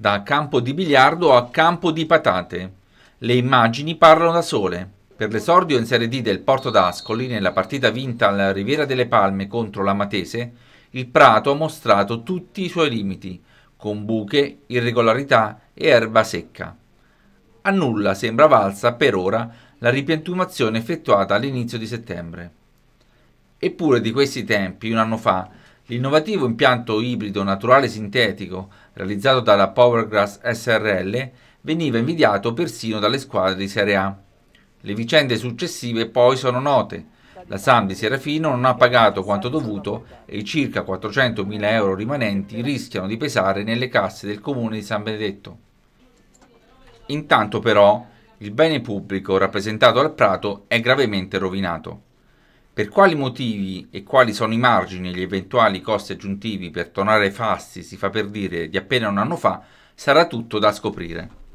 da campo di biliardo a campo di patate. Le immagini parlano da sole. Per l'esordio in Serie D del Porto d'Ascoli, nella partita vinta alla Riviera delle Palme contro la Matese, il Prato ha mostrato tutti i suoi limiti, con buche, irregolarità e erba secca. A nulla sembra valsa per ora la ripiantumazione effettuata all'inizio di settembre. Eppure di questi tempi, un anno fa, L'innovativo impianto ibrido naturale sintetico realizzato dalla Powergrass SRL veniva invidiato persino dalle squadre di Serie A. Le vicende successive poi sono note. La SAM di Serafino non ha pagato quanto dovuto e i circa 400.000 euro rimanenti rischiano di pesare nelle casse del comune di San Benedetto. Intanto però il bene pubblico rappresentato al Prato è gravemente rovinato. Per quali motivi e quali sono i margini e gli eventuali costi aggiuntivi per tornare ai fasti, si fa per dire, di appena un anno fa, sarà tutto da scoprire.